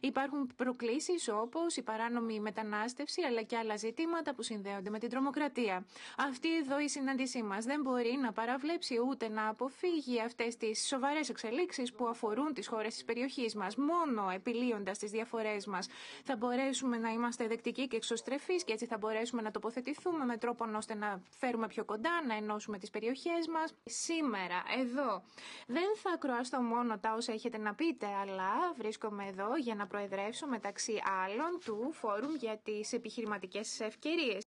Υπάρχουν προκλήσεις όπως η παράνομη μετανάστευση αλλά και άλλα ζητήματα που συνδέονται με την τρομοκρατία. Αυτή εδώ η συνάντησή μας. δεν μπορεί να παραβλέψει ούτε να αποφύγει αυτές τις σοβαρές εξελίξεις που αφορούν τις χώρες της περιοχής μας, Μόνο επιλύοντας τις διαφορές μας. θα μπορέσουμε να είμαστε δεκτικοί και εξωστρεφείς και έτσι θα μπορέσουμε να τοποθετηθούμε με τρόπο ώστε να φέρουμε πιο κοντά, να ενώσουμε τις περιοχές μας. Σήμερα, εδώ, δεν θα ακροαστώ μόνο τα όσα έχετε να πείτε, αλλά βρίσκομαι εδώ για να προεδρεύσω μεταξύ άλλων του Φόρουμ για τις επιχειρηματικές ευκαιρίες.